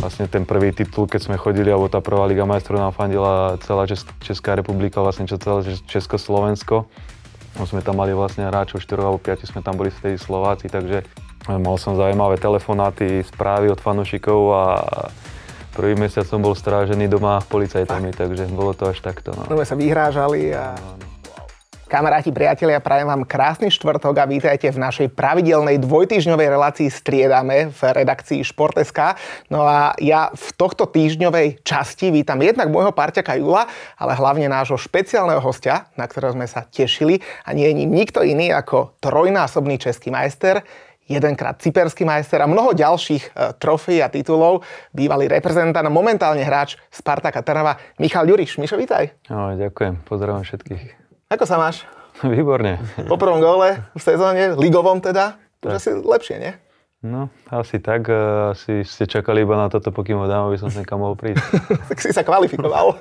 Vlastne ten prvý titul, keď sme chodili, alebo tá prvá Liga majstrov nám fandila celá Česk- Česká republika, vlastne celé Československo. No sme tam mali vlastne hráčov 4 alebo 5, sme tam boli vtedy Slováci, takže e, mal som zaujímavé telefonáty, správy od fanúšikov a prvý mesiac som bol strážený doma policajtami, takže bolo to až takto. No. Dobre sa vyhrážali a... No, no. Kamaráti, priatelia, prajem vám krásny štvrtok a vítajte v našej pravidelnej dvojtýžňovej relácii Striedame v redakcii Šport.sk. No a ja v tohto týždňovej časti vítam jednak môjho parťaka Jula, ale hlavne nášho špeciálneho hostia, na ktorého sme sa tešili a nie je ním nikto iný ako trojnásobný český majster, jedenkrát cyperský majster a mnoho ďalších e, trofejí a titulov, bývalý reprezentant a momentálne hráč Spartaka Trnava, Michal Juriš. Mišo, vítaj. Ahoj, ďakujem, pozdravujem všetkých. Ako sa máš? Výborne. Po prvom gole v sezóne, ligovom teda, už asi lepšie, nie? No, asi tak. Eh, asi ste čakali iba na toto, pokým ho dám, aby som sa mohol prísť. tak si sa kvalifikoval.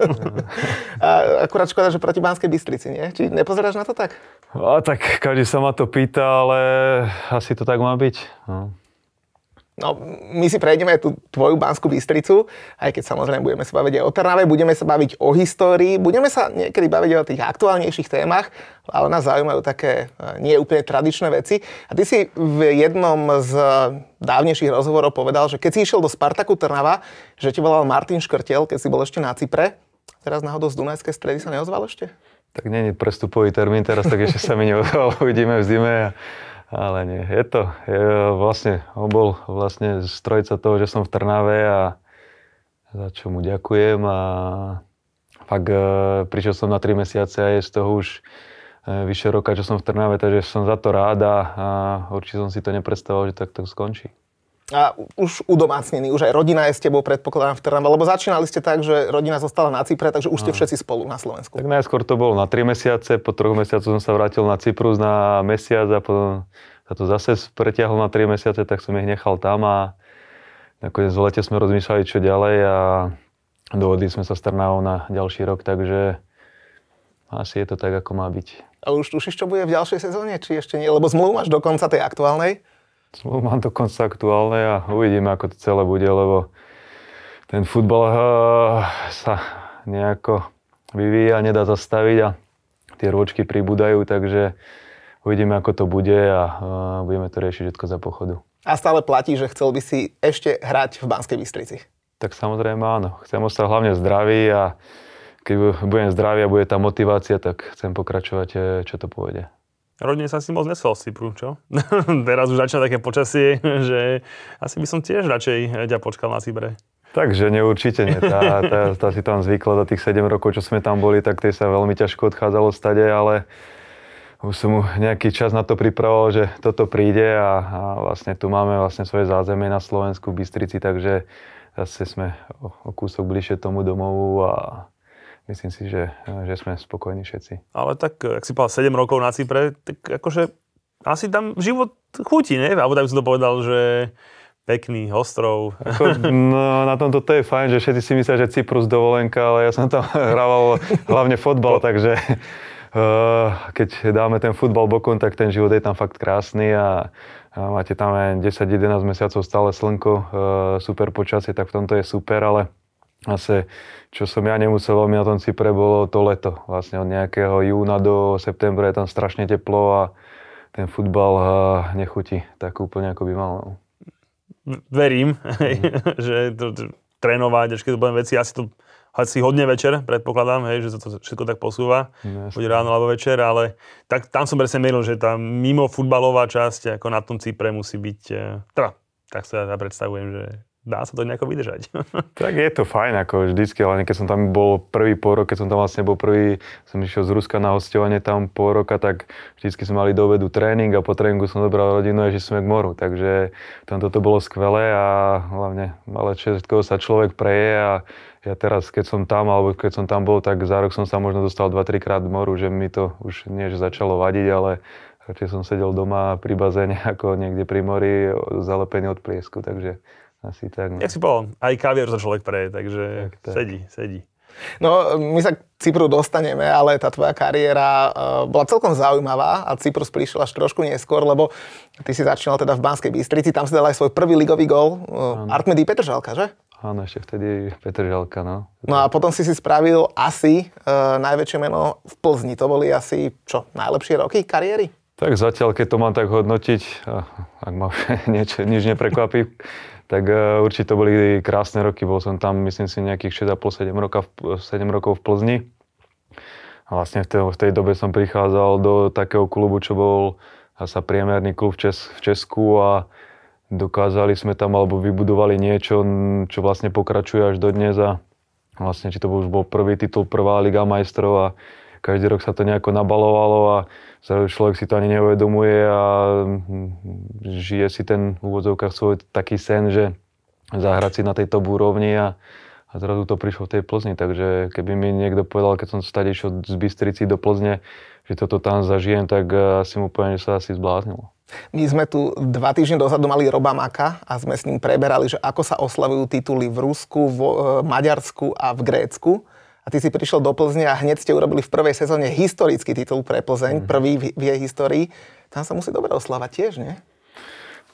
a akurát škoda, že proti Banskej Bystrici, nie? Či nepozeráš na to tak? A tak každý sa ma to pýta, ale asi to tak má byť. No. No, my si prejdeme tú tvoju Banskú Bystricu, aj keď samozrejme budeme sa baviť aj o Trnave, budeme sa baviť o histórii, budeme sa niekedy baviť o tých aktuálnejších témach, ale nás zaujímajú také e, nie úplne tradičné veci. A ty si v jednom z dávnejších rozhovorov povedal, že keď si išiel do Spartaku Trnava, že ti volal Martin Škrtel, keď si bol ešte na Cypre, teraz náhodou z Dunajskej stredy sa neozval ešte? Tak nie, prestupový termín teraz, tak ešte sa mi neozval, uvidíme v zime. A ale nie, je to, je, vlastne, on bol vlastne strojca toho, že som v Trnave a za čo mu ďakujem a fakt e, prišiel som na 3 mesiace a je z toho už e, vyše roka, čo som v Trnave, takže som za to rád a, a určite som si to nepredstavoval, že takto skončí a už udomácnení, už aj rodina je s tebou, predpokladám, v Trnave, lebo začínali ste tak, že rodina zostala na Cypre, takže už ste všetci spolu na Slovensku. Tak najskôr to bolo na 3 mesiace, po troch mesiacoch som sa vrátil na Cyprus na mesiac a potom sa to zase preťahlo na 3 mesiace, tak som ich nechal tam a nakoniec v lete sme rozmýšľali, čo ďalej a dohodli sme sa s Trnavou na ďalší rok, takže asi je to tak, ako má byť. A už tušíš, čo bude v ďalšej sezóne, či ešte nie? Lebo zmluvu máš do konca tej aktuálnej slovo mám dokonca aktuálne a uvidíme, ako to celé bude, lebo ten futbal uh, sa nejako vyvíja, nedá zastaviť a tie rôčky pribúdajú, takže uvidíme, ako to bude a uh, budeme to riešiť všetko za pochodu. A stále platí, že chcel by si ešte hrať v Banskej Bystrici? Tak samozrejme áno. Chcem ostať hlavne zdravý a keď budem zdravý a bude tá motivácia, tak chcem pokračovať, eh, čo to povede. Rodine som si moc nesol sypru, čo? Teraz už začína také počasie, že asi by som tiež radšej eh, ťa počkal na Sibre. Takže neurčite nie. Tá, tá, tá si tam zvykla za tých 7 rokov, čo sme tam boli, tak tie sa veľmi ťažko odchádzalo stade, ale už som mu nejaký čas na to pripravoval, že toto príde a, a vlastne tu máme vlastne svoje zázemie na Slovensku, v Bystrici, takže zase sme o, o kúsok bližšie tomu domovu a myslím si, že, eh, že sme spokojní všetci. Ale tak, eh, ak si povedal 7 rokov na Cypre, tak akože asi tam život chutí, ne? Alebo tak by som to povedal, že pekný ostrov. Ako, no, na tomto to je fajn, že všetci si myslia, že Cyprus dovolenka, ale ja som tam hrával hlavne fotbal, takže eh, keď dáme ten futbal bokom, tak ten život je tam fakt krásny a, a máte tam aj 10-11 mesiacov stále slnko, super počasie, tak v tomto je super, ale Zase, čo som ja nemusel veľmi na tom Cypre, bolo to leto. Vlastne od nejakého júna do septembra je tam strašne teplo a ten futbal nechutí tak úplne, ako by mal. No. Verím, mm. že to, to, trénovať, ešte to budem veci, asi to asi hodne večer, predpokladám, hej, že sa to všetko tak posúva, yes. No, buď ráno alebo večer, ale tak, tam som presne mieril, že tá mimo futbalová časť ako na tom Cypre musí byť, e, teda, tak sa ja predstavujem, že dá sa to nejako vydržať. tak je to fajn, ako vždycky, ale keď som tam bol prvý pôrok, keď som tam vlastne bol prvý, som išiel z Ruska na hostovanie tam po roka, tak vždycky sme mali do obedu tréning a po tréningu som zobral rodinu a že sme k moru, takže tam toto bolo skvelé a hlavne malé všetko sa človek preje a ja teraz, keď som tam, alebo keď som tam bol, tak za rok som sa možno dostal 2-3 krát k moru, že mi to už nie, že začalo vadiť, ale radšej som sedel doma pri bazéne ako niekde pri mori zalepený od pliesku, takže asi tak. No. Jak si povedal, aj kaviar sa človek preje, takže tak, tak. sedí, sedí. No, my sa k Cypru dostaneme, ale tá tvoja kariéra e, bola celkom zaujímavá a Cyprus prišiel až trošku neskôr, lebo ty si začínal teda v Banskej Bystrici, tam si dal aj svoj prvý ligový gol, e, Artmedy Petržalka, že? Áno, ešte vtedy Petržalka, no. No a potom si si spravil asi uh, najväčšie meno v Plzni, to boli asi, čo, najlepšie roky kariéry? Tak zatiaľ, keď to mám tak hodnotiť, ak ma niečo, nič neprekvapí, tak e, určite to boli krásne roky. Bol som tam, myslím si, nejakých 6,5-7 roka, 7 rokov v Plzni. A vlastne v tej, v tej dobe som prichádzal do takého klubu, čo bol sa priemerný klub v, Čes, v Česku a dokázali sme tam alebo vybudovali niečo, čo vlastne pokračuje až do dnes a vlastne či to už bol prvý titul, prvá Liga majstrov a každý rok sa to nejako nabalovalo a človek si to ani neuvedomuje a mm, žije si ten v úvodzovkách svoj taký sen, že zahrať si na tej top úrovni a, a zrazu to prišlo v tej Plzni. Takže keby mi niekto povedal, keď som stále išiel z Bystrici do Plzne, že toto tam zažijem, tak e, asi mu poviem, že sa asi zbláznilo. My sme tu dva týždne dozadu mali Roba Maka a sme s ním preberali, že ako sa oslavujú tituly v Rusku, v e, Maďarsku a v Grécku a ty si prišiel do Plzne a hneď ste urobili v prvej sezóne historický titul pre Plzeň, mm. prvý v, v jej histórii. Tam sa musí dobre oslavať tiež, nie?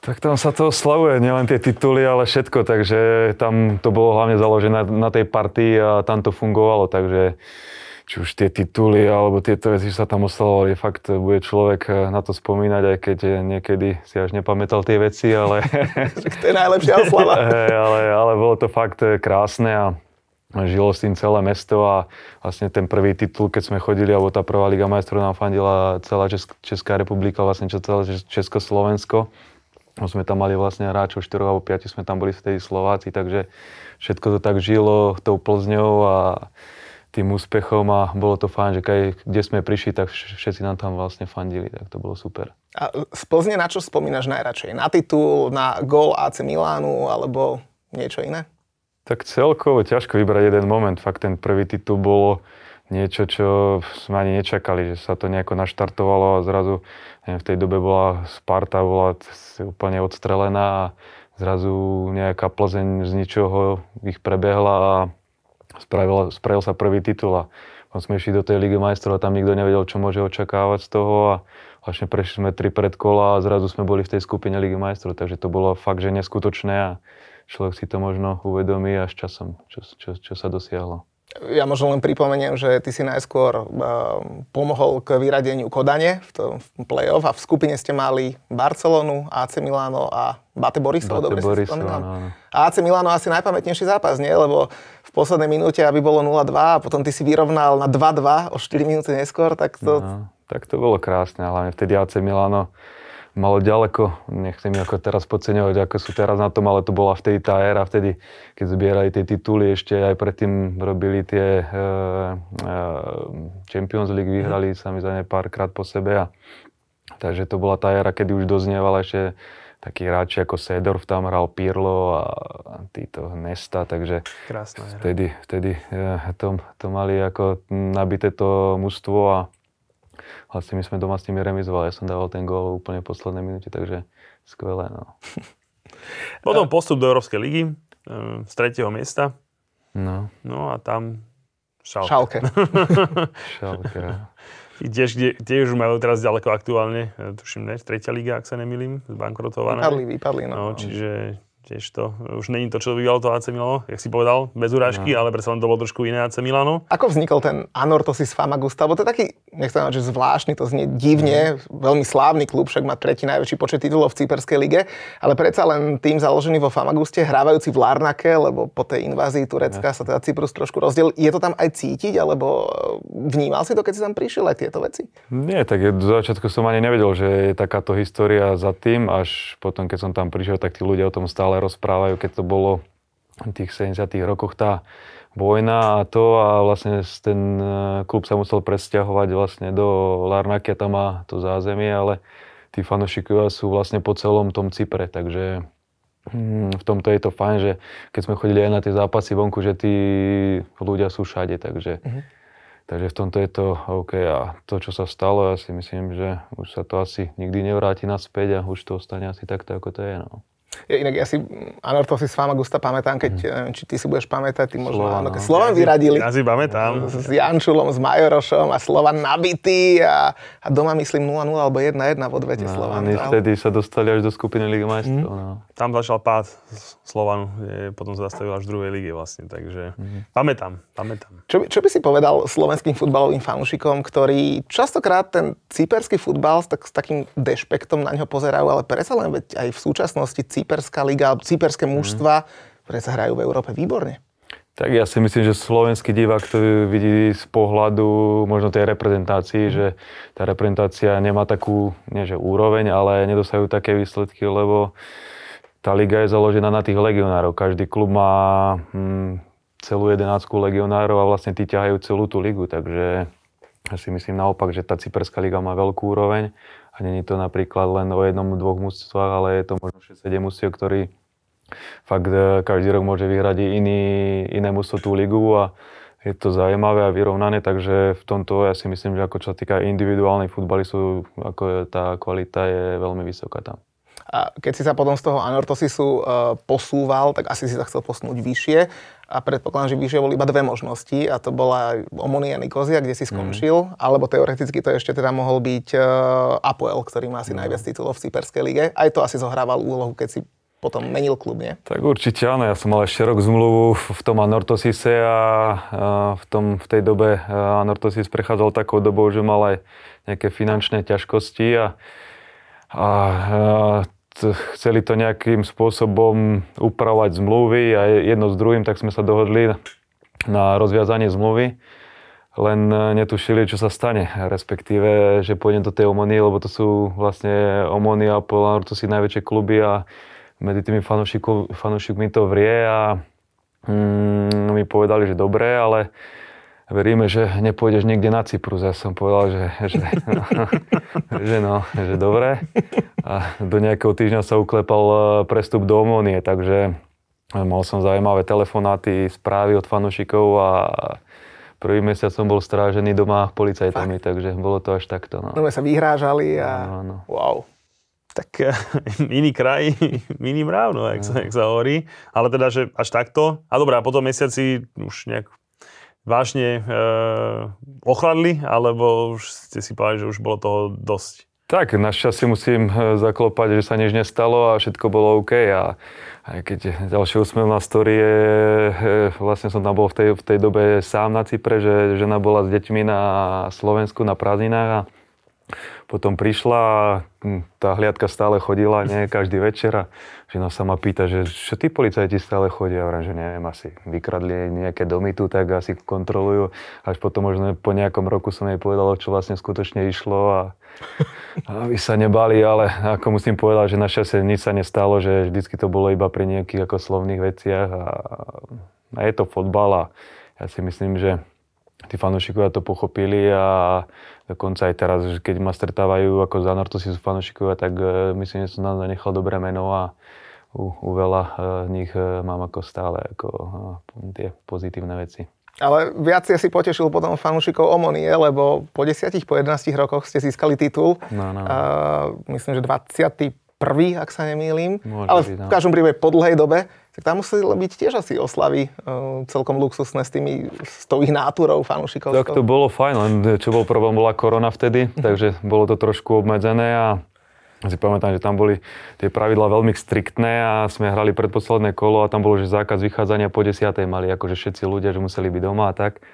Tak tam sa to oslavuje, nielen tie tituly, ale všetko, takže tam to bolo hlavne založené na tej partii a tam to fungovalo, takže či už tie tituly alebo tieto veci, že sa tam oslavovali, fakt bude človek eh, na to spomínať, aj keď niekedy si až nepamätal tie veci, ale... to je najlepšia oslava. ale, ale bolo to fakt eh, krásne a žilo s tým celé mesto a vlastne ten prvý titul, keď sme chodili, alebo tá prvá Liga majstrov nám fandila celá Česk- Česká republika, vlastne celé Československo. Sme tam mali vlastne hráčov 4 alebo 5, sme tam boli vtedy Slováci, takže všetko to tak žilo tou Plzňou a tým úspechom a bolo to fajn, že kaj, kde sme prišli, tak všetci nám tam vlastne fandili, tak to bolo super. A e, z Plzne na čo spomínaš najradšej? Na titul, na gol AC Milánu alebo niečo iné? Tak celkovo ťažko vybrať jeden moment. Fakt ten prvý titul bolo niečo, čo sme ani nečakali, že sa to nejako naštartovalo a zrazu, neviem, v tej dobe bola Sparta, bola úplne odstrelená a zrazu nejaká Plzeň z ničoho ich prebehla a spravil, spravil sa prvý titul a potom sme išli do tej Ligy majstrov a tam nikto nevedel, čo môže očakávať z toho a vlastne prešli sme tri predkola a zrazu sme boli v tej skupine Ligy majstrov, takže to bolo fakt, že neskutočné a človek si to možno uvedomí až časom, čo, čo, čo sa dosiahlo. Ja možno len pripomeniem, že ty si najskôr uh, pomohol k vyradeniu Kodane v, to, v play-off a v skupine ste mali Barcelonu, AC Milano a Bate Borisov, Bate dobre Borisov, si spomínam. A AC Milano asi najpamätnejší zápas, nie? Lebo v poslednej minúte, aby bolo 0-2 a potom ty si vyrovnal na 2-2 o 4 minúty neskôr, tak to... No, tak to bolo krásne, hlavne vtedy AC Milano malo ďaleko, nechcem ako teraz podceňovať, ako sú teraz na tom, ale to bola vtedy tá éra, vtedy, keď zbierali tie tituly, ešte aj predtým robili tie e, e, Champions League, mhm. vyhrali mm. sami za ne párkrát po sebe. A, takže to bola tá éra, kedy už doznievala ešte takí hráči ako Sedorf tam hral, Pirlo a títo Nesta, takže Krásna vtedy, vtedy e, to, to mali ako nabité to mužstvo a Vlastne my sme doma s nimi remizovali, ja som dával ten gól úplne v poslednej minúte, takže skvelé. No. Potom postup do Európskej ligy z tretieho miesta. No. No a tam Šalke. Šalke. šalke. Ideš, kde, kde už majú teraz ďaleko aktuálne, e, tuším, ne, tretia liga, ak sa nemýlim, zbankrotovaná. Vypadli, vypadli, no. no čiže, tiež to, už není to, čo bývalo to AC Milano, jak si povedal, bez urážky, no. ale predsa len to bolo trošku iné AC Milano. Ako vznikol ten Anortosis to si to je taký, nechcem mať, že zvláštny, to znie divne, mm. veľmi slávny klub, však má tretí najväčší počet titulov v Cyperskej lige, ale predsa len tým založený vo Famaguste, hrávajúci v Larnake, lebo po tej invázii Turecka no. sa teda Cyprus trošku rozdiel. Je to tam aj cítiť, alebo e, vnímal si to, keď si tam prišiel aj tieto veci? Nie, tak do začiatku som ani nevedel, že je takáto história za tým, až potom, keď som tam prišiel, tak tí ľudia o tom stále stále rozprávajú, keď to bolo v tých 70 rokoch tá vojna a to a vlastne ten eh, klub sa musel presťahovať vlastne do Larnakia, tam má to zázemie, ale tí fanošikovia sú vlastne po celom tom Cypre, takže hm, v tomto je to fajn, že keď sme chodili aj na tie zápasy vonku, že tí ľudia sú všade, takže, uh-huh. takže v tomto je to OK a to, čo sa stalo, ja si myslím, že už sa to asi nikdy nevráti naspäť a už to ostane asi takto, ako to je. No. Ja, inak ja si, Anor, to si s váma Gusta pamätám, keď, mm. neviem, či ty si budeš pamätať, ty možno, Slovan, áno, keď no. Slovan ja vyradili. Ja si pamätám. S, s Jančulom, s Majorošom a Slovan nabitý a, a doma myslím 0-0 alebo 1-1 v odvete no, Slovan. Oni vtedy sa dostali až do skupiny Ligy mhm. majstrov. Mm. No. Tam začal pád Slovan, je, potom sa zastavil až v druhej lige vlastne, takže mm. pamätám, pamätám. Čo, čo by si povedal slovenským futbalovým fanúšikom, ktorí častokrát ten cyperský futbal tak, s takým dešpektom na ňo pozerajú, ale predsa len veď aj v súčasnosti Cyper Cyperská liga, cyperské mhm. mužstva, mm. ktoré sa hrajú v Európe výborne. Tak ja si myslím, že slovenský divák to vidí z pohľadu možno tej reprezentácii, mhm. že tá reprezentácia nemá takú, nie že úroveň, ale nedosahujú také výsledky, lebo tá liga je založená na tých legionárov. Každý klub má hm, celú jedenáctku legionárov a vlastne tí ťahajú celú tú ligu, takže ja si myslím naopak, že tá cyperská liga má veľkú úroveň a není to napríklad len o jednom, dvoch mústvách, ale je to možno 6-7 mužstiev, ktorí fakt e, každý rok môže vyhrať iný, iné mústvo tú ligu a je to zaujímavé a vyrovnané, takže v tomto ja si myslím, že ako čo sa týka individuálnej futbalistu, ako tá kvalita je veľmi vysoká tam. A keď si sa potom z toho anortosisu uh, posúval, tak asi si sa chcel posunúť vyššie a predpokladám, že vyššie boli iba dve možnosti a to bola Omonia Nikozia, kde si mhm. skončil, mm. alebo teoreticky to ešte teda mohol byť uh, Apoel, ktorý má asi mm. najviac titulov v Cyperskej lige. Aj to asi zohrával úlohu, keď si potom menil klub, nie? Tak určite áno, ja som mal ešte rok zmluvu v tom Anortosise a v, tom, v tej dobe e, Anortosis prechádzal takou dobou, že mal aj nejaké finančné ťažkosti a a e, chceli to nejakým spôsobom upravovať zmluvy a jedno s druhým, tak sme sa dohodli na rozviazanie zmluvy. Len e, netušili, čo sa stane, respektíve, že pôjdem do tej Omony, lebo to sú vlastne Omony a Polar, to sú najväčšie kluby a medzi tými fanúšikmi to vrie a mm, mi povedali, že dobre, ale veríme, že nepôjdeš niekde na Cyprus. Ja som povedal, že, že, no, že, no, že dobre. A do nejakého týždňa sa uklepal e, prestup do Omonie, takže mal som zaujímavé telefonáty, správy od fanúšikov a prvý mesiac som bol strážený doma policajtami, Fakt. takže bolo to až takto. No, no sa vyhrážali a no, no. wow. Tak e, iný kraj, iný rávno, jak, sa, jak sa hovorí. Ale teda, že až takto. A dobrá, potom mesiaci už nejak vážne e, ochladli, alebo už ste si povedali, že už bolo toho dosť? Tak, našťastie musím e, zaklopať, že sa nič nestalo a všetko bolo OK. A aj keď ďalšie úsmevná story je, e, vlastne som tam bol v tej, v tej dobe sám na Cypre, že žena bola s deťmi na Slovensku na prázdninách a potom prišla a hm, tá hliadka stále chodila, nie, každý večer a žena sa ma pýta, že čo tí policajti stále chodia, hovorím, že neviem, asi vykradli nejaké domy tu, tak asi kontrolujú. Až potom možno po nejakom roku som jej povedal, čo vlastne skutočne išlo a, aby sa nebali, ale ako musím povedať, že našťastie nič sa nestalo, že vždycky to bolo iba pri nejakých ako slovných veciach a, a je to fotbal a ja si myslím, že tí fanúšikovia to pochopili a Dokonca aj teraz, keď ma stretávajú ako za sú fanúšikovia, tak e, myslím, že som nám zanechal dobré meno a u, u veľa e, nich e, mám ako stále ako tie pozitívne veci. Ale viac si potešil potom fanúšikov Omonie, lebo po 10, po 11 rokoch ste získali titul. No, no. Uh, myslím, že 20 prvý, ak sa nemýlim, Môže ale byť, no. v každom prípade po dlhej dobe, tak tam museli byť tiež asi oslavy uh, celkom luxusné s, tými, s tou ich náturou fanúšikovskou. Tak to bolo fajn, len čo bol problém, bola korona vtedy, mhm. takže bolo to trošku obmedzené a si pamätám, že tam boli tie pravidla veľmi striktné a sme hrali predposledné kolo a tam bolo, že zákaz vychádzania po desiatej mali akože všetci ľudia, že museli byť doma a tak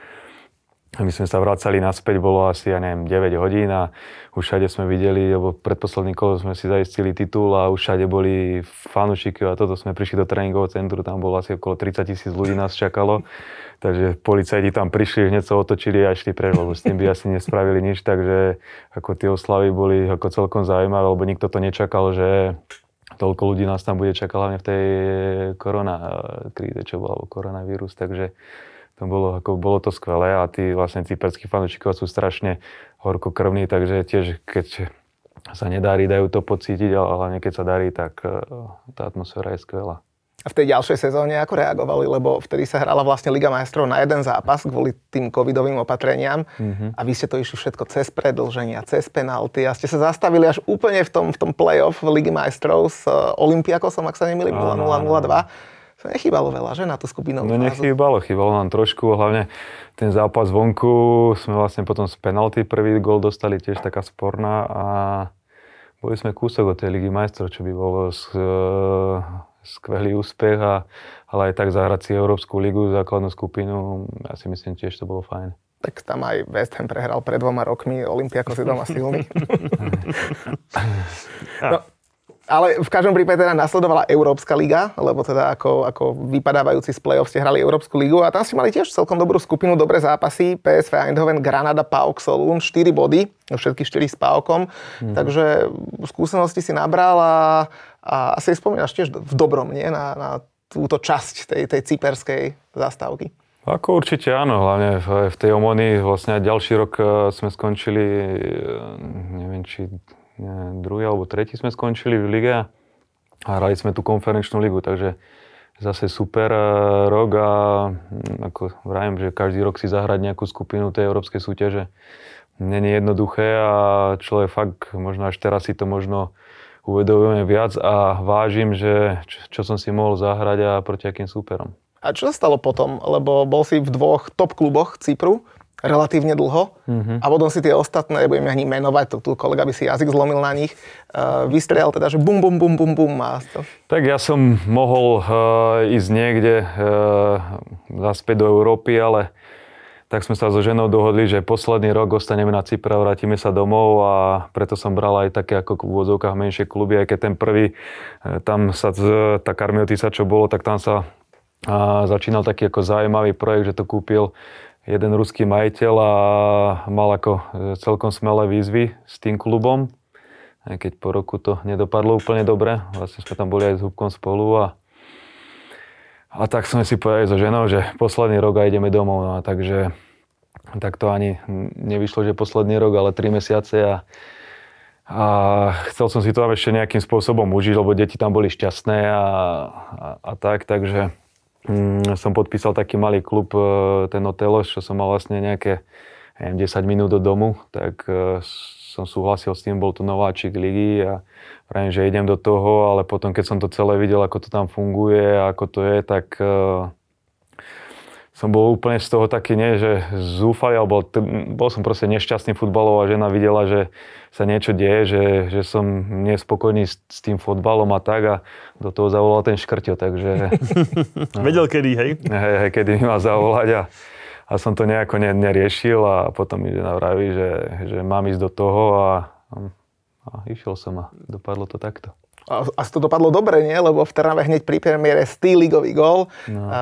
my sme sa vracali naspäť, bolo asi, ja neviem, 9 hodín a už všade sme videli, lebo predposledný kolo sme si zaistili titul a už všade boli fanúšiky a toto sme prišli do tréningového centru, tam bolo asi okolo 30 tisíc ľudí nás čakalo, takže policajti tam prišli, hneď sa otočili a išli preč, lebo s tým by asi nespravili nič, takže ako tie oslavy boli ako celkom zaujímavé, lebo nikto to nečakal, že toľko ľudí nás tam bude čakať hlavne v tej korona eh, kríze, čo bola, alebo koronavírus, takže to bolo, ako, bolo to skvelé a tí vlastne cyperskí fanúšikovia sú strašne horkokrvní, takže tiež keď sa nedarí, dajú to pocítiť, ale hlavne keď sa darí, tak e, tá atmosféra je skvelá. A v tej ďalšej sezóne ako reagovali, lebo vtedy sa hrala vlastne Liga majstrov na jeden zápas kvôli tým covidovým opatreniam mm-hmm. a vy ste to išli všetko cez predlženia, cez penalty a ste sa zastavili až úplne v tom, v tom play-off Ligy majstrov s e, Olympiakosom, ak sa nemýlim, 0 0 2 Nechýbalo veľa, že na tú skupinovú No nechýbalo, chýbalo nám trošku, hlavne ten zápas vonku, sme vlastne potom z penalty prvý gol dostali, tiež taká sporná a boli sme kúsok od tej ligy majstrov, čo by bolo eh, skvelý úspech, a, ale aj tak zahrať si Európsku ligu, základnú skupinu, ja si myslím tiež to bolo fajn tak tam aj West Ham prehral pred dvoma rokmi, Olympiako si doma silný. no, ale v každom prípade teda nasledovala Európska liga, lebo teda ako, ako vypadávajúci z play-off ste hrali Európsku ligu a tam ste mali tiež celkom dobrú skupinu, dobré zápasy, PSV Eindhoven, Granada, PAOK, Solun, 4 body, všetky 4 s PAOKom, mm. takže skúsenosti si nabral a, a asi spomínaš tiež v dobrom, nie? Na, na túto časť tej, tej cyperskej zastávky. Ako určite áno, hlavne v, v tej Omoni vlastne ďalší rok eh, sme skončili, eh, neviem či E, druhý alebo tretí sme skončili v lige a hrali sme tú konferenčnú ligu, takže zase super e, rok a mm, ako vrajím, že každý rok si zahrať nejakú skupinu tej európskej súťaže není jednoduché a človek fakt, možno až teraz si to možno uvedomujeme viac a vážim, že čo som si mohol zahrať a proti akým súperom. A čo sa stalo potom? Lebo bol si v dvoch top kluboch Cypru relatívne dlho mm-hmm. a potom si tie ostatné, budem ja ani menovať, to tu kolega by si jazyk zlomil na nich, uh, vystrel teda, že bum, bum, bum, bum, bum. A to... Tak ja som mohol uh, ísť niekde uh, eh, zaspäť do Európy, ale tak sme sa so ženou dohodli, že posledný rok ostaneme na Cypre, vrátime sa domov a preto som bral aj také ako v úvodzovkách menšie kluby, aj keď ten prvý, tam sa tá Karmiotisa, čo bolo, tak tam sa a začínal taký ako zaujímavý projekt, že to kúpil jeden ruský majiteľ a mal ako e, celkom smelé výzvy s tým klubom. Aj keď po roku to nedopadlo úplne dobre, vlastne sme tam boli aj s Hubkom spolu a, a tak sme si povedali so ženou, že posledný rok a ideme domov. No a takže tak to ani nevyšlo, že posledný rok, ale tri mesiace a, a chcel som si to tam ešte nejakým spôsobom užiť, lebo deti tam boli šťastné a, a, a tak, takže Mm, som podpísal taký malý klub, e, ten Otelo, čo som mal vlastne nejaké neviem, 10 minút do domu, tak e, som súhlasil s tým, bol tu nováčik ligy a vrajím, že idem do toho, ale potom keď som to celé videl, ako to tam funguje a ako to je, tak e, som bol úplne z toho taký, nie, že zúfali, alebo t- bol som proste nešťastný futbalov a žena videla, že sa niečo deje, že, že som nespokojný s, s tým fotbalom a tak a do toho zavolal ten škrťo, takže... no, Vedel kedy, hej? Hej, hej, kedy mi má zavolať a, a som to nejako ne, neriešil a potom mi vraví, že, že mám ísť do toho a, a, a išiel som a dopadlo to takto. A to dopadlo dobre, nie? Lebo v Trnave hneď pri premiére stý ligový gol. No. Uh,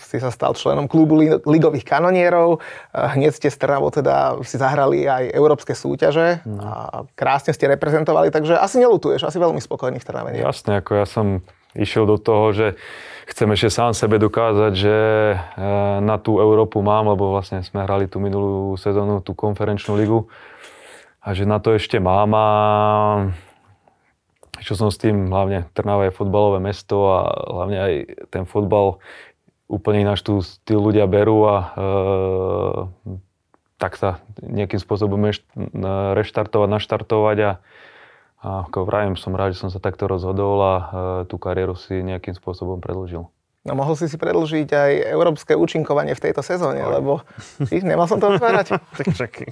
si sa stal členom klubu li- ligových kanonierov. Uh, hneď ste s Trnavou teda si zahrali aj európske súťaže no. a krásne ste reprezentovali, takže asi nelutuješ, asi veľmi spokojný v Trnave. Nie? Jasne, ako ja som išiel do toho, že chcem ešte sám sebe dokázať, že e, na tú Európu mám, lebo vlastne sme hrali tú minulú sezónu, tú konferenčnú ligu a že na to ešte mám a čo som s tým, hlavne Trnava je fotbalové mesto a hlavne aj ten fotbal úplne ináč tu tí ľudia berú a e, tak sa nejakým spôsobom reštartovať, naštartovať a, a ako vrajem, som rád, že som sa takto rozhodol a e, tú kariéru si nejakým spôsobom predlžil. No mohol si si predlžiť aj európske účinkovanie v tejto sezóne, Oj. lebo ich nemal som to otvárať. tak čaký.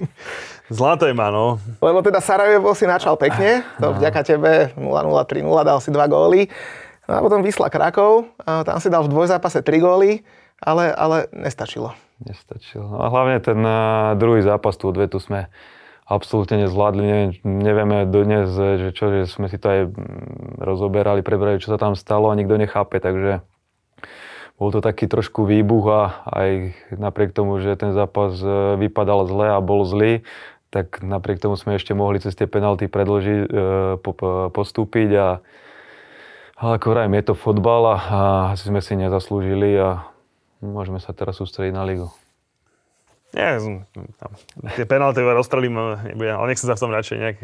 no. Lebo teda Sarajevo si načal pekne, to no. vďaka tebe 0-0, 3-0, dal si dva góly. No a potom vysla Krakov, tam si dal v dvojzápase tri góly, ale, ale nestačilo. Nestačilo. No a hlavne ten e, druhý zápas, tú odvetu sme absolútne nezvládli. Neviem, nevieme dodnes, e, že čo, že sme si to aj mm, rozoberali, prebrali, čo sa tam stalo a nikto nechápe, takže bol to taký trošku výbuch a aj napriek tomu, že ten zápas e, vypadal zle a bol zlý, tak napriek tomu sme ešte mohli cez tie penalty predložiť, e, postúpiť a ale ako vrajím, je to fotbal a, a asi sme si nezaslúžili a môžeme sa teraz sústrediť na ligu. Nie, mm, tam, tie penalty veľa rozstrelím, eh, nebudem, ale nech sa v tom radšej nejak,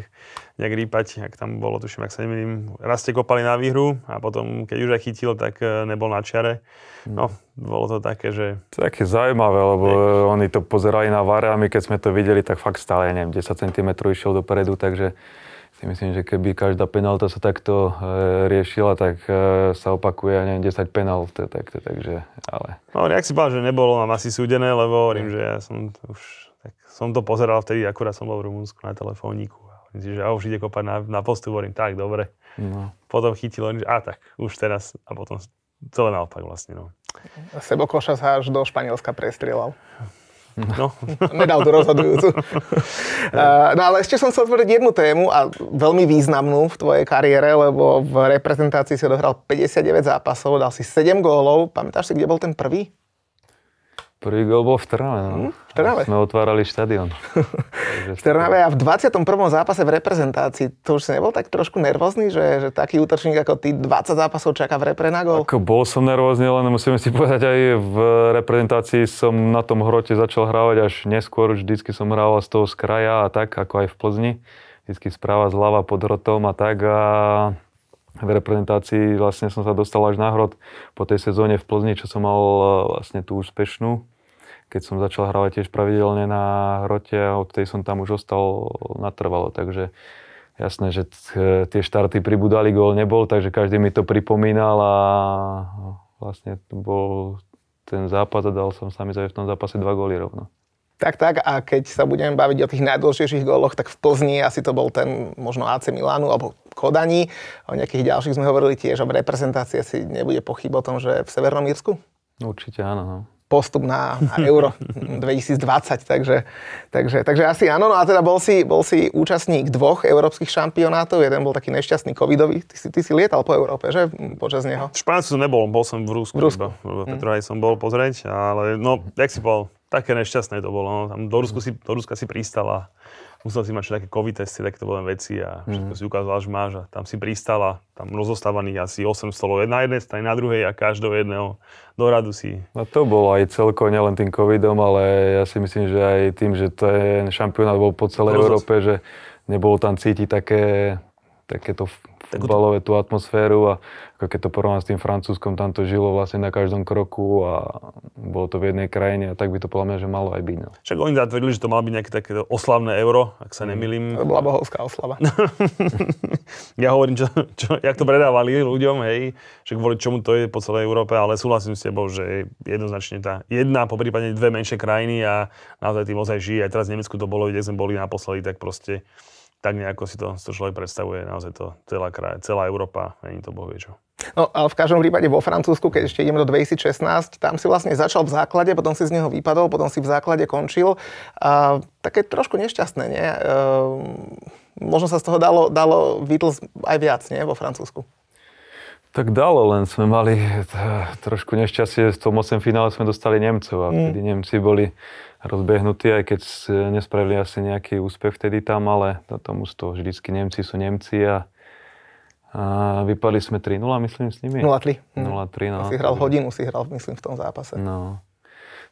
nejak rýpať, ak tam bolo, tuším, ak sa nemýlim, raz ste kopali na výhru a potom, keď už aj chytil, tak eh, nebol na čiare. Mm. No, bolo to také, že... Také zaujímavé, lebo Nech. Eh, oni to pozerali na varami, a my keď sme to videli, tak fakt stále, neviem, 10 cm išiel dopredu, takže si myslím, že keby každá penálta sa takto e, riešila, tak e, sa opakuje, ja neviem, 10 penált, e, tak, e, takže, ale... No, nejak si povedal, že nebolo mám asi súdené, lebo hovorím, že ja som to už, tak som to pozeral vtedy, akurát som bol v Rumunsku na telefóniku. Hovorím si, že ja už ide kopať na, na postu, hovorím, tak, dobre. No. Potom chytil, že a tak, už teraz. A potom celé naopak vlastne, no. Sebo sa až do Španielska prestrieľal. No. Nedal tú rozhodujúcu. Eh, no ale ešte som chcel otvoriť jednu tému a veľmi významnú v tvojej kariére, lebo v reprezentácii si odohral 59 zápasov, dal si 7 gólov. Pamätáš si, kde bol ten prvý? Prvý gol bol v Trnave. No. Hm? V Trnave. sme otvárali štadión. v Trnave a v 21. zápase v reprezentácii, to už si nebol tak trošku nervózny, že, že taký útočník ako ty 20 zápasov čaká v repre na gol? Ako bol som nervózny, len musíme si povedať, aj v reprezentácii som na tom hrote začal hrávať až neskôr, vždycky som hrával z toho z kraja a tak, ako aj v Plzni. Vždycky správa zľava pod hrotom a tak. A v reprezentácii vlastne som sa dostal až na hrod po tej sezóne v Plzni, čo som mal e, vlastne tú úspešnú. Keď som začal hravať tiež pravidelne na hrote a od tej som tam už ostal natrvalo, takže jasné, že e, tie štarty pribudali, gól nebol, takže každý mi to pripomínal a vlastne to bol ten zápas a dal som sami v tom zápase dva góly rovno. Tak, tak. A keď sa budeme baviť o tých najdôležitejších góloch, tak v Plzni asi to bol ten možno AC Milánu alebo Kodani. O nejakých ďalších sme hovorili tiež, a v reprezentácii asi nebude pochyb o tom, že v Severnom Írsku? Určite áno. No postup na, na Euro 2020, takže, takže, takže asi áno. No a teda bol si, bol si účastník dvoch európskych šampionátov, jeden bol taký nešťastný covidový, ty si, ty si lietal po Európe, že? Počas neho. V Španielsku som nebol, bol som v Rusku. V Rusku. Iba. Petrohaj som bol pozrieť, ale no, jak si povedal, také nešťastné to bolo. No. Tam do, mhm. Rusku si, do Ruska si pristala, musel si mať také covid testy, takéto bolo veci a mhm. všetko mm. si ukázal, že máš. A tam si pristala, tam rozostávaných asi 8 stolov na jednej strane, na druhej a každého jedného do radu si. No to bolo aj celko, nielen tým covidom, ale ja si myslím, že aj tým, že ten šampionát bol po celej Rozos... Európe, že nebolo tam cítiť také takéto futbalové tú atmosféru a ako keď to porovnám s tým Francúzskom, tam to žilo vlastne na každom kroku a bolo to v jednej krajine a tak by to podľa mňa, že malo aj byť. No. Však oni zatvrdili, že to malo byť nejaké také oslavné euro, ak sa mm. nemýlim. To bola bohovská oslava. ja hovorím, čo, čo, jak to predávali ľuďom, hej, že kvôli čomu to je po celej Európe, ale súhlasím s tebou, že jednoznačne tá jedna, po prípade dve menšie krajiny a naozaj tým ozaj žije. Aj teraz v Nemecku to bolo, kde sme boli naposledy, tak proste tak nejako si to, to človek predstavuje, naozaj to celá, kraj, celá Európa, není to bohvie čo. No ale v každom prípade vo Francúzsku, keď ešte ideme do 2016, tam si vlastne začal v základe, potom si z neho vypadol, potom si v základe končil. A, také trošku nešťastné, nie? E, možno sa z toho dalo, dalo Beatles aj viac, nie? Vo Francúzsku. Tak dalo, len sme mali eh, trošku nešťastie, v tom 8 finále sme dostali Nemcov a mm. vtedy Nemci boli rozbehnutí, aj keď nespravili asi nejaký úspech vtedy tam, ale to tomu toho vždycky Nemci sú Nemci a, a vypadli sme 3-0, myslím, s nimi. 0-3. 0-3, mm. no. Si hral hodinu, si hral, myslím, v tom zápase. No,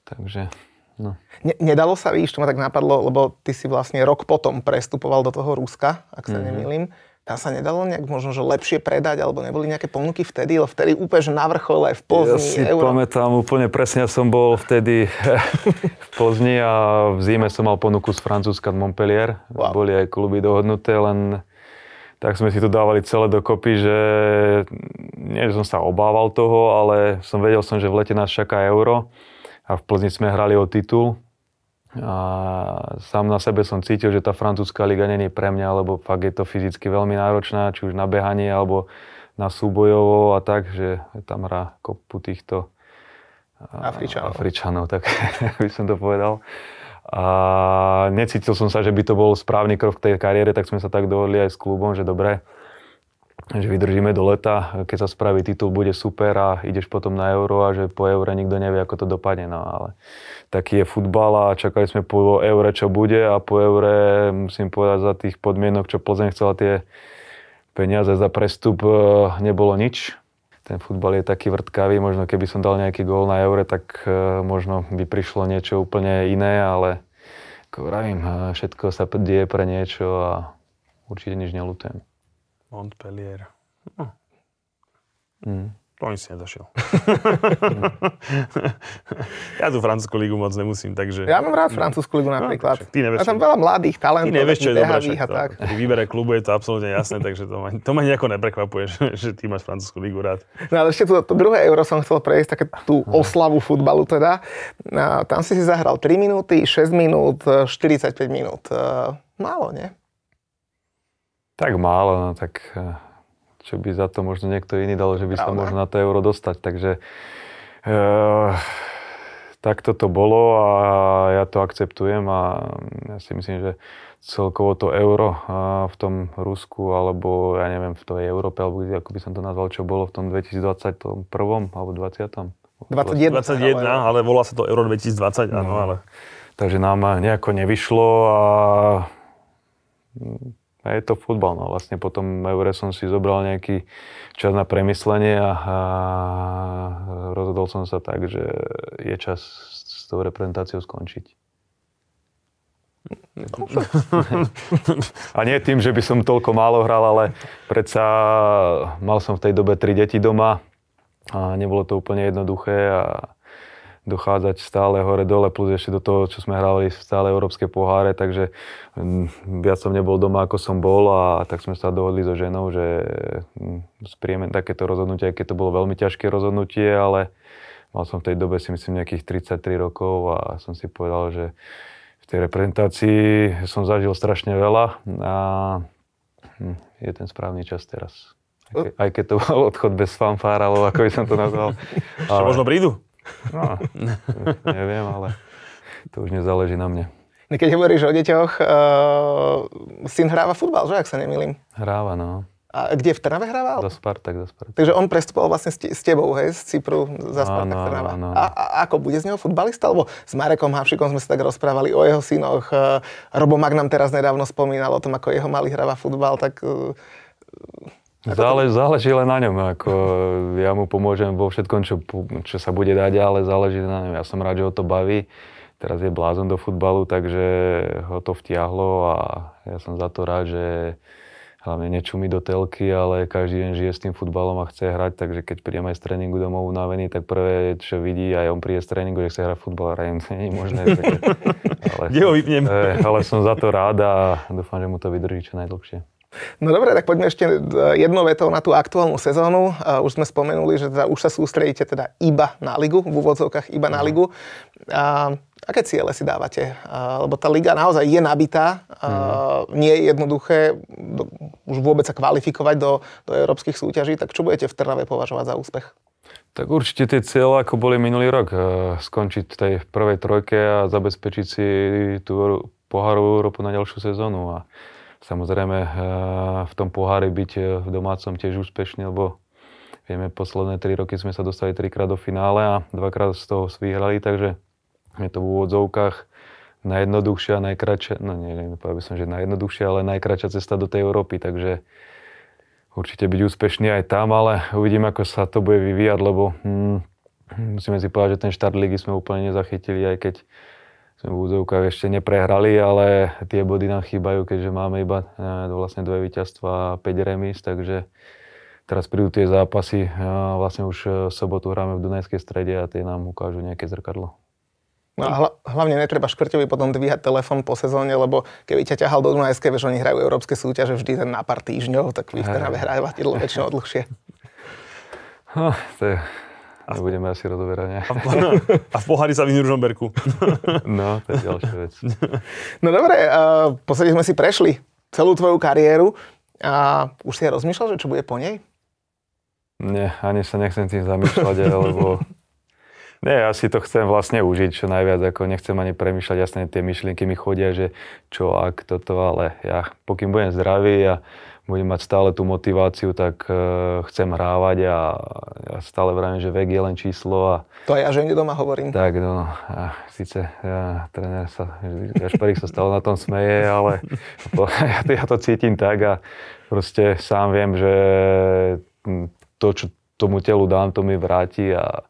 takže... No. Ne, nedalo sa, víš, čo ma tak napadlo, lebo ty si vlastne rok potom prestupoval do toho Ruska, ak sa mm-hmm. nemýlim tá sa nedalo nejak možno, že lepšie predať, alebo neboli nejaké ponuky vtedy, ale vtedy úplne, že na vrchole v Plzni. Ja si Euro... pamätám úplne presne, som bol vtedy v Plzni a v zime som mal ponuku z Francúzska z Montpellier. Wow. Boli aj kluby dohodnuté, len tak sme si to dávali celé dokopy, že nie, že som sa obával toho, ale som vedel som, že v lete nás čaká Euro a v Plzni sme hrali o titul a sám na sebe som cítil, že tá francúzska liga není pre mňa, lebo fakt je to fyzicky veľmi náročná, či už na behanie, alebo na súbojovo a tak, že tam hrá kopu týchto Afričanov. Afričanov, tak by som to povedal. A necítil som sa, že by to bol správny krok v tej kariére, tak sme sa tak dohodli aj s klubom, že dobre, že vydržíme do leta, keď sa spraví titul, bude super a ideš potom na euro a že po eure nikto nevie, ako to dopadne. No ale taký je futbal a čakali sme po eure, čo bude a po eure, musím povedať, za tých podmienok, čo Plzeň chcela tie peniaze za prestup, e, nebolo nič. Ten futbal je taký vrtkavý, možno keby som dal nejaký gól na eure, tak e, možno by prišlo niečo úplne iné, ale ako vravím, e, všetko sa deje pre niečo a určite nič nelutujem. Montpellier. No. Mm. To ani si nedošiel. ja tu francúzsku ligu moc nemusím, takže... Ja mám rád no. francúzsku ligu no, napríklad. No, ty nevieš, ja tam veľa mladých talentov, ty nevieš, čo je dobré, však, a tak. Pri no. výbere klubu je to absolútne jasné, takže to ma, to ma nejako neprekvapuje, že, ty máš francúzsku ligu rád. No ale ešte to, to druhé euro som chcel prejsť, také tú mhm. oslavu futbalu teda. No, tam si si zahral 3 minúty, 6 minút, 45 minút. E, málo, nie? Tak málo, no tak eh, čo by za to možno niekto iný dal, že by Pravda. sa možno na to euro dostať. Takže e, tak to bolo a ja to akceptujem a mm, ja si myslím, že celkovo to euro eh, v tom Rusku alebo ja neviem v tej Európe, alebo ako by som to nazval, čo bolo v tom 2021 alebo 20. 21, 21 ale volá sa to Euro 2020, áno, no, ale... Takže nám nejako nevyšlo a mm, a je to futbal. No vlastne potom Eure som si zobral nejaký čas na premyslenie a, a rozhodol som sa tak, že je čas s tou reprezentáciou skončiť. A nie tým, že by som toľko málo hral, ale predsa mal som v tej dobe tri deti doma a nebolo to úplne jednoduché a dochádzať stále hore-dole, plus ešte do toho, čo sme hrali stále európske poháre, takže mm, viac som nebol doma, ako som bol a tak sme sa dohodli so ženou, že mm, sprieme takéto rozhodnutie, keď to bolo veľmi ťažké rozhodnutie, ale mal som v tej dobe si myslím nejakých 33 rokov a som si povedal, že v tej reprezentácii som zažil strašne veľa a hm, je ten správny čas teraz. Aj keď to bol odchod bez fanfáralov, ako by som to nazval. Ale... možno prídu. No, neviem, ale to už nezáleží na mne. No, keď hovoríš o deťoch, uh, syn hráva futbal, že, ak sa nemýlim? Hráva, no. A kde v Trnave hrával? Za Spartak, za Spartak. Takže on prestupoval vlastne s tebou, hej, z Cypru za Spartak no, Trnava. no. A, a ako bude z neho futbalista? Lebo s Marekom Havšikom sme sa tak rozprávali o jeho synoch. Eh, Robo Magnam teraz nedávno spomínal o tom, ako jeho malý hráva futbal, tak eh, Zálež, záleží len na ňom. Ako, e, ja mu pomôžem vo všetkom, čo, čo sa bude dať, ale záleží na ňom. Ja som rád, že ho to baví. Teraz je blázon do futbalu, takže ho to vtiahlo a ja som za to rád, že hlavne nečumí do telky, ale každý deň žije s tým futbalom a chce hrať, takže keď príde aj z tréningu domov unavený, tak prvé, čo vidí, aj on príde z tréningu, že chce hrať futbal, a nie je možné. ale, ho vypnem? E, ale som za to rád a dúfam, že mu to vydrží čo najdlhšie. No dobre, tak poďme ešte e, jednou vetou na tú aktuálnu sezónu. E, už sme spomenuli, že teda už sa sústredíte teda iba na ligu, v úvodzovkách iba na mhm. ligu. A aké ciele si dávate? E, lebo tá liga naozaj je nabitá, mm. nie je jednoduché už vôbec sa kvalifikovať do, do európskych súťaží, tak čo budete v Trnave považovať za úspech? Tak určite tie cieľe, ako boli minulý rok, skončiť v tej prvej trojke a zabezpečiť si tú poharovú Európu na ďalšiu sezónu. A Samozrejme eh, v tom pohári byť eh, v domácom tiež úspešný, lebo vieme, posledné 3 roky sme sa dostali trikrát do finále a dvakrát z toho vyhrali, takže je to v úvodzovkách najjednoduchšia, najkračšia, no nie, nepovedal by som, že najjednoduchšia, ale najkračšia cesta do tej Európy, takže určite byť úspešný aj tam, ale uvidím, ako sa to bude vyvíjať, lebo hm, musíme si povedať, že ten štart ligy sme úplne nezachytili, aj keď sme v úzovkách ešte neprehrali, ale tie body nám chýbajú, keďže máme iba eh, vlastne dve víťazstva a 5 remis, takže teraz prídu tie zápasy, vlastne už eh, v sobotu hráme v Dunajskej strede a tie nám ukážu nejaké zrkadlo. No a hla, hlavne netreba škrtevi potom dvíhať telefón po sezóne, lebo keby ťa ťahal do Dunajskej, vieš, oni hrajú európske súťaže vždy ten na pár týždňov, tak vy v Trnave hrajú väčšinou dlhšie. No, to je a Nebudeme asi rozoberať A, a v pohári sa vyhnú Ružomberku. No, to je ďalšia vec. No dobre, v podstate sme si prešli celú tvoju kariéru a už si aj rozmýšľal, že čo bude po nej? Nie, ani sa nechcem tým zamýšľať, lebo nie, ja si to chcem vlastne užiť čo najviac, ako nechcem ani premýšľať, jasne tie myšlienky mi chodia, že čo ak toto, ale ja pokým budem zdravý a ja budem mať stále tú motiváciu, tak uh, chcem hrávať a ja stále vravím, že vek je len číslo. A... To aj ja žene doma hovorím. Tak, no, a síce ja, tréner sa, Gašparík sa stále na tom smeje, ale to, ja, to, ja to cítim tak a proste sám viem, že to, čo tomu telu dám, to mi vráti a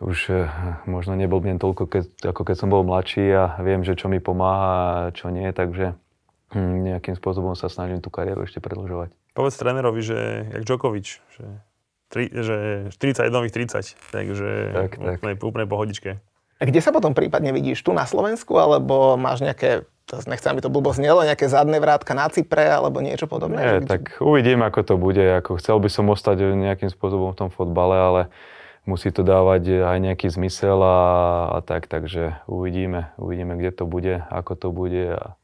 už uh, možno nebol toľko, keď, ako keď som bol mladší a viem, že čo mi pomáha a čo nie, takže Hm, nejakým spôsobom sa snažím tú kariéru ešte predlžovať. Povedz trénerovi, že jak Djokovic, že, tri, že 41 30, takže tak, tak. úplne pohodičke. A kde sa potom prípadne vidíš? Tu na Slovensku, alebo máš nejaké, to nechcem, aby to blbo znelo, nejaké zadné vrátka na Cypre, alebo niečo podobné? Nie, kde... tak uvidím, ako to bude. Ako chcel by som ostať nejakým spôsobom v tom fotbale, ale musí to dávať aj nejaký zmysel a, a tak, takže uvidíme, uvidíme, kde to bude, ako to bude a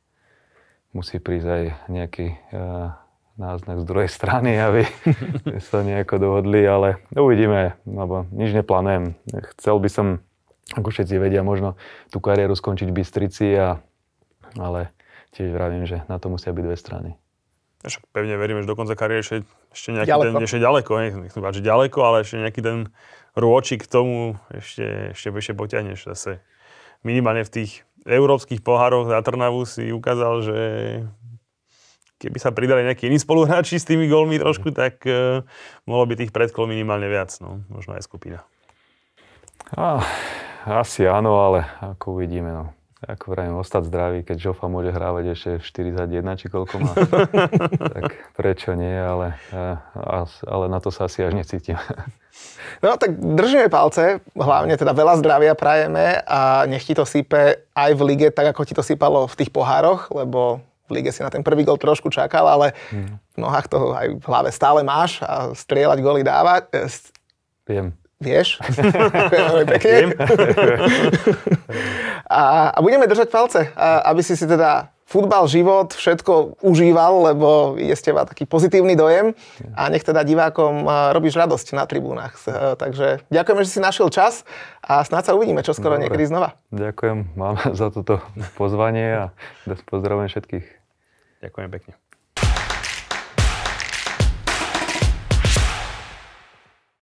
musí prísť aj nejaký uh, náznak z druhej strany, aby sa nejako dohodli, ale uvidíme, lebo nič neplánujem. Chcel by som, ako všetci vedia, možno tú kariéru skončiť v Bystrici, a, ale tiež vravím, že na to musia byť dve strany. Však pevne veríme, že do konca kariéry ešte, ešte nejaký ďaleko. ten, ešte ďaleko, nechcem páčiť ďaleko, ale ešte nejaký ten rôčik k tomu ešte, ešte, ešte potiahneš zase. Minimálne v tých európskych pohároch na Trnavu si ukázal, že keby sa pridali nejakí iní spoluhráči s tými golmi trošku, tak uh, mohlo by tých predkol minimálne viac, no, možno aj skupina. Ah, asi áno, ale ako uvidíme, no. Ako vrajím, ostať zdravý, keď Žofa môže hrávať ešte 41, či koľko má. tak prečo nie, ale, eh, ale na to sa asi až necítim. no tak držíme palce, hlavne teda veľa zdravia prajeme a nech ti to sype aj v lige, tak ako ti to sypalo v tých pohároch, lebo v lige si na ten prvý gol trošku čakal, ale hmm. v nohách toho aj v hlave stále máš a strieľať goly dávať. Eh, Viem. Vieš? Pekne. a, a budeme držať palce, a, aby si si teda futbal, život, všetko užíval, lebo je z teba taký pozitívny dojem a nech teda divákom robíš radosť na tribúnach. E, takže ďakujem, že si našiel čas a snáď sa uvidíme čoskoro Dobre. niekedy znova. Ďakujem vám za toto pozvanie a pozdravujem všetkých. Ďakujem pekne.